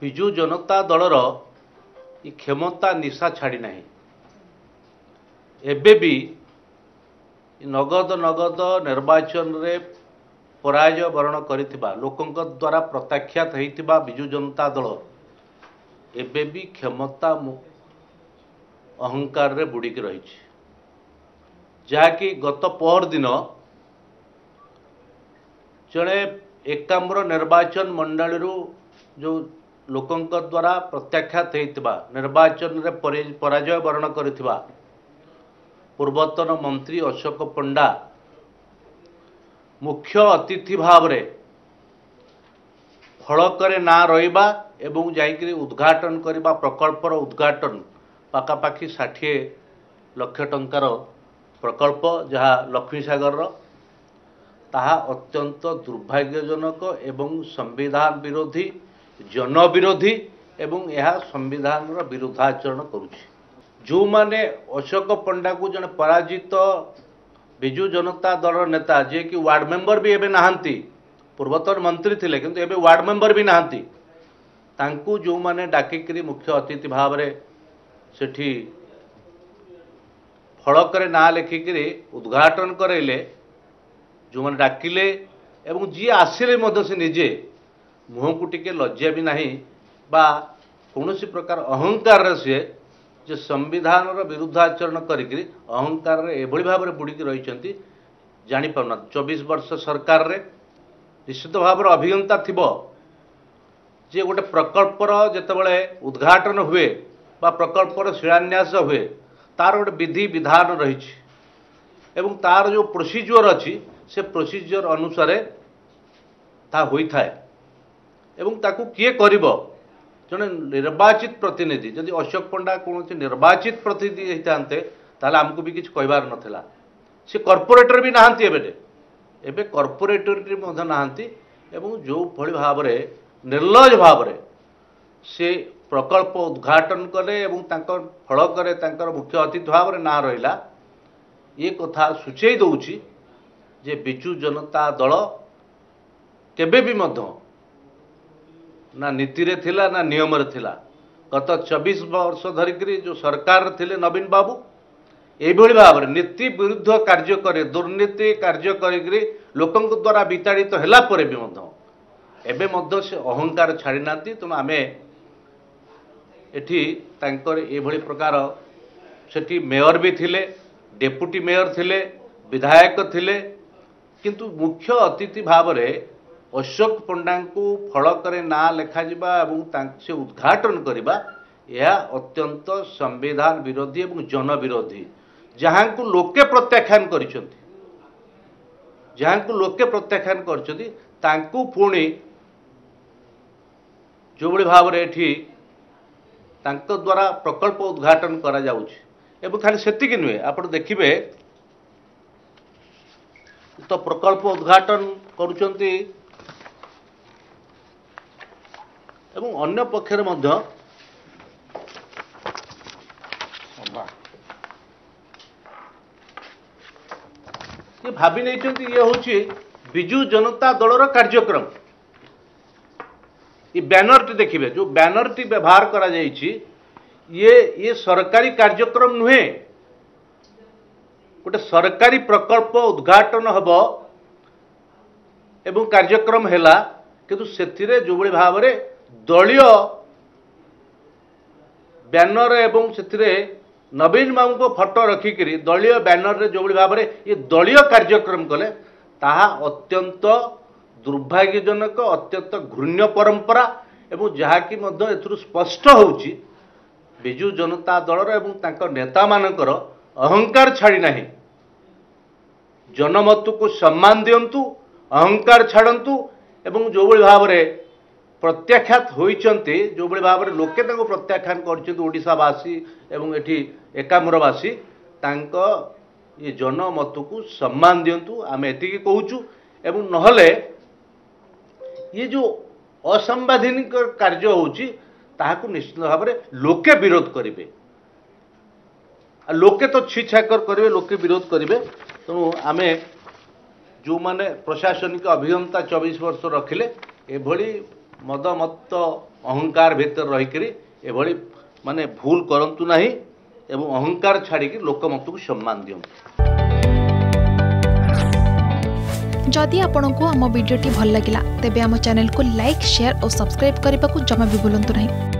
ବିଜୁ ଜନତା ଦଳର ଏ କ୍ଷମତା ନିଶା ଛାଡ଼ି ନାହିଁ ଏବେ ବି ନଗଦ ନଗଦ ନିର୍ବାଚନରେ ପରାଜୟ ବରଣ କରିଥିବା ଲୋକଙ୍କ ଦ୍ୱାରା ପ୍ରତ୍ୟାଖ୍ୟାତ ହୋଇଥିବା ବିଜୁ ଜନତା ଦଳ ଏବେ ବି କ୍ଷମତା ଅହଙ୍କାରରେ ବୁଡ଼ିକି ରହିଛି ଯାହାକି ଗତ ପହରଦିନ ଜଣେ ଏକାମ୍ର ନିର୍ବାଚନ ମଣ୍ଡଳୀରୁ ଯେଉଁ ଲୋକଙ୍କ ଦ୍ୱାରା ପ୍ରତ୍ୟାଖ୍ୟାତ ହୋଇଥିବା ନିର୍ବାଚନରେ ପରାଜୟ ବରଣ କରିଥିବା ପୂର୍ବତନ ମନ୍ତ୍ରୀ ଅଶୋକ ପଣ୍ଡା ମୁଖ୍ୟ ଅତିଥି ଭାବରେ ଫଳକରେ ନାଁ ରହିବା ଏବଂ ଯାଇକିରି ଉଦ୍ଘାଟନ କରିବା ପ୍ରକଳ୍ପର ଉଦ୍ଘାଟନ ପାଖାପାଖି ଷାଠିଏ ଲକ୍ଷ ଟଙ୍କାର ପ୍ରକଳ୍ପ ଯାହା ଲକ୍ଷ୍ମୀସାଗରର ତାହା ଅତ୍ୟନ୍ତ ଦୁର୍ଭାଗ୍ୟଜନକ ଏବଂ ସମ୍ବିଧାନ ବିରୋଧୀ ଜନବିରୋଧୀ ଏବଂ ଏହା ସମ୍ବିଧାନର ବିରୁଦ୍ଧାଚରଣ କରୁଛି ଯେଉଁମାନେ ଅଶୋକ ପଣ୍ଡାକୁ ଜଣେ ପରାଜିତ ବିଜୁ ଜନତା ଦଳର ନେତା ଯିଏକି ୱାର୍ଡ଼ ମେମ୍ବର ବି ଏବେ ନାହାନ୍ତି ପୂର୍ବତନ ମନ୍ତ୍ରୀ ଥିଲେ କିନ୍ତୁ ଏବେ ୱାର୍ଡ଼ ମେମ୍ବର ବି ନାହାନ୍ତି ତାଙ୍କୁ ଯେଉଁମାନେ ଡାକିକିରି ମୁଖ୍ୟ ଅତିଥି ଭାବରେ ସେଠି ଫଳକରେ ନାଁ ଲେଖିକିରି ଉଦ୍ଘାଟନ କରାଇଲେ ଯେଉଁମାନେ ଡାକିଲେ ଏବଂ ଯିଏ ଆସିଲେ ମଧ୍ୟ ସେ ନିଜେ ମୁହଁକୁ ଟିକେ ଲଜ୍ଜା ବି ନାହିଁ ବା କୌଣସି ପ୍ରକାର ଅହଙ୍କାରରେ ସିଏ ଯେ ସମ୍ବିଧାନର ବିରୁଦ୍ଧ ଆଚରଣ କରିକି ଅହଙ୍କାରରେ ଏଭଳି ଭାବରେ ବୁଡ଼ିକି ରହିଛନ୍ତି ଜାଣିପାରୁନାହାନ୍ତି ଚବିଶ ବର୍ଷ ସରକାରରେ ନିଶ୍ଚିତ ଭାବରେ ଅଭିଜ୍ଞତା ଥିବ ଯେ ଗୋଟେ ପ୍ରକଳ୍ପର ଯେତେବେଳେ ଉଦ୍ଘାଟନ ହୁଏ ବା ପ୍ରକଳ୍ପର ଶିଳାନ୍ୟାସ ହୁଏ ତା'ର ଗୋଟେ ବିଧି ବିଧାନ ରହିଛି ଏବଂ ତା'ର ଯେଉଁ ପ୍ରୋସିଜିଓର ଅଛି ସେ ପ୍ରୋସିଜିଓର ଅନୁସାରେ ତାହା ହୋଇଥାଏ ଏବଂ ତାକୁ କିଏ କରିବ ଜଣେ ନିର୍ବାଚିତ ପ୍ରତିନିଧି ଯଦି ଅଶୋକ ପଣ୍ଡା କୌଣସି ନିର୍ବାଚିତ ପ୍ରତିନିଧି ହେଇଥାନ୍ତେ ତାହେଲେ ଆମକୁ ବି କିଛି କହିବାର ନଥିଲା ସେ କର୍ପୋରେଟର ବି ନାହାନ୍ତି ଏବେ ଏବେ କର୍ପୋରେଟର ବି ମଧ୍ୟ ନାହାନ୍ତି ଏବଂ ଯେଉଁଭଳି ଭାବରେ ନିର୍ଲଜ ଭାବରେ ସେ ପ୍ରକଳ୍ପ ଉଦ୍ଘାଟନ କଲେ ଏବଂ ତାଙ୍କ ଫଳକରେ ତାଙ୍କର ମୁଖ୍ୟ ଅତିଥି ଭାବରେ ନାଁ ରହିଲା ଏ କଥା ସୂଚାଇ ଦେଉଛି ଯେ ବିଜୁ ଜନତା ଦଳ କେବେ ବି ମଧ୍ୟ ନା ନୀତିରେ ଥିଲା ନା ନିୟମରେ ଥିଲା ଗତ ଚବିଶ ବର୍ଷ ଧରିକିରି ଯେଉଁ ସରକାର ଥିଲେ ନବୀନ ବାବୁ ଏଇଭଳି ଭାବରେ ନୀତି ବିରୁଦ୍ଧ କାର୍ଯ୍ୟ କରି ଦୁର୍ନୀତି କାର୍ଯ୍ୟ କରିକିରି ଲୋକଙ୍କ ଦ୍ୱାରା ବିତାଡ଼ିତ ହେଲା ପରେ ବି ମଧ୍ୟ ଏବେ ମଧ୍ୟ ସେ ଅହଙ୍କାର ଛାଡ଼ି ନାହାନ୍ତି ତେଣୁ ଆମେ ଏଠି ତାଙ୍କର ଏଭଳି ପ୍ରକାର ସେଠି ମେୟର ବି ଥିଲେ ଡେପୁଟି ମେୟର ଥିଲେ ବିଧାୟକ ଥିଲେ କିନ୍ତୁ ମୁଖ୍ୟ ଅତିଥି ଭାବରେ ଅଶୋକ ପଣ୍ଡାଙ୍କୁ ଫଳକରେ ନାଁ ଲେଖାଯିବା ଏବଂ ସେ ଉଦ୍ଘାଟନ କରିବା ଏହା ଅତ୍ୟନ୍ତ ସମ୍ବିଧାନ ବିରୋଧୀ ଏବଂ ଜନବିରୋଧୀ ଯାହାଙ୍କୁ ଲୋକେ ପ୍ରତ୍ୟାଖ୍ୟାନ କରିଛନ୍ତି ଯାହାଙ୍କୁ ଲୋକେ ପ୍ରତ୍ୟାଖ୍ୟାନ କରିଛନ୍ତି ତାଙ୍କୁ ପୁଣି ଯେଉଁଭଳି ଭାବରେ ଏଠି ତାଙ୍କ ଦ୍ୱାରା ପ୍ରକଳ୍ପ ଉଦ୍ଘାଟନ କରାଯାଉଛି ଏବଂ ଖାଲି ସେତିକି ନୁହେଁ ଆପଣ ଦେଖିବେ ତ ପ୍ରକଳ୍ପ ଉଦ୍ଘାଟନ କରୁଛନ୍ତି এবং অন্য পক্ষের মধ্যে ସେ ଭାବି ନେଇଛନ୍ତି ଇଏ ହେଉଛି ବିଜୁ ଜନତା ଦଳର କାର୍ଯ୍ୟକ୍ରମ ଏ ବ୍ୟାନରଟି ଦେଖିବେ ଯେଉଁ ବ୍ୟାନରଟି ବ୍ୟବହାର କରାଯାଇଛି ଇଏ ଇଏ ସରକାରୀ କାର୍ଯ୍ୟକ୍ରମ ନୁହେଁ ଗୋଟେ ସରକାରୀ ପ୍ରକଳ୍ପ ଉଦ୍ଘାଟନ ହେବ ଏବଂ କାର୍ଯ୍ୟକ୍ରମ ହେଲା କିନ୍ତୁ ସେଥିରେ ଯେଉଁଭଳି ଭାବରେ ଦଳୀୟ ବ୍ୟାନର ଏବଂ ସେଥିରେ ନବୀନ ବାବୁଙ୍କ ଫଟୋ ରଖିକିରି ଦଳୀୟ ବ୍ୟାନରରେ ଯେଉଁଭଳି ଭାବରେ ଇଏ ଦଳୀୟ କାର୍ଯ୍ୟକ୍ରମ କଲେ ତାହା ଅତ୍ୟନ୍ତ ଦୁର୍ଭାଗ୍ୟଜନକ ଅତ୍ୟନ୍ତ ଘୃଣ୍ୟ ପରମ୍ପରା ଏବଂ ଯାହାକି ମଧ୍ୟ ଏଥିରୁ ସ୍ପଷ୍ଟ ହେଉଛି ବିଜୁ ଜନତା ଦଳର ଏବଂ ତାଙ୍କ ନେତାମାନଙ୍କର ଅହଙ୍କାର ଛାଡ଼ି ନାହିଁ ଜନମତକୁ ସମ୍ମାନ ଦିଅନ୍ତୁ ଅହଙ୍କାର ଛାଡ଼ନ୍ତୁ ଏବଂ ଯେଉଁଭଳି ଭାବରେ প্রত্যাখ্যাত হয়েছেন যেভাবে ভাবে লোকে তাঁর প্রত্যাখ্যান করছেন ওড়শাবাসী এবং এটি একাম্রবাসী তাঁক ଏ ଜନମତକୁ ସମ୍ମାନ ଦିଅନ୍ତୁ ଆମେ ଏତିକି କହୁଛୁ ଏବଂ ନହେଲେ ଇଏ ଯେଉଁ ଅସାମ୍ବାଦିକ କାର୍ଯ୍ୟ ହେଉଛି ତାହାକୁ ନିଶ୍ଚିତ ଭାବରେ ଲୋକେ ବିରୋଧ କରିବେ ଆଉ ଲୋକେ ତ ଛିଛାକର କରିବେ ଲୋକେ ବିରୋଧ କରିବେ ତେଣୁ ଆମେ ଯେଉଁମାନେ ପ୍ରଶାସନିକ ଅଭିଜ୍ଞତା ଚବିଶ ବର୍ଷ ରଖିଲେ ଏଭଳି ମଦମତ୍ତ ଅହଙ୍କାର ଭିତରେ ରହିକରି ଏଭଳି ମାନେ ଭୁଲ କରନ୍ତୁ ନାହିଁ ଏବଂ ଅହଙ୍କାର ଛାଡ଼ିକି ଲୋକମତକୁ ସମ୍ମାନ ଦିଅନ୍ତୁ ଯଦି ଆପଣଙ୍କୁ ଆମ ଭିଡ଼ିଓଟି ଭଲ ଲାଗିଲା ତେବେ ଆମ ଚ୍ୟାନେଲକୁ ଲାଇକ୍ ସେୟାର ଓ ସବସ୍କ୍ରାଇବ୍ କରିବାକୁ ଜମା ବି ଭୁଲନ୍ତୁ ନାହିଁ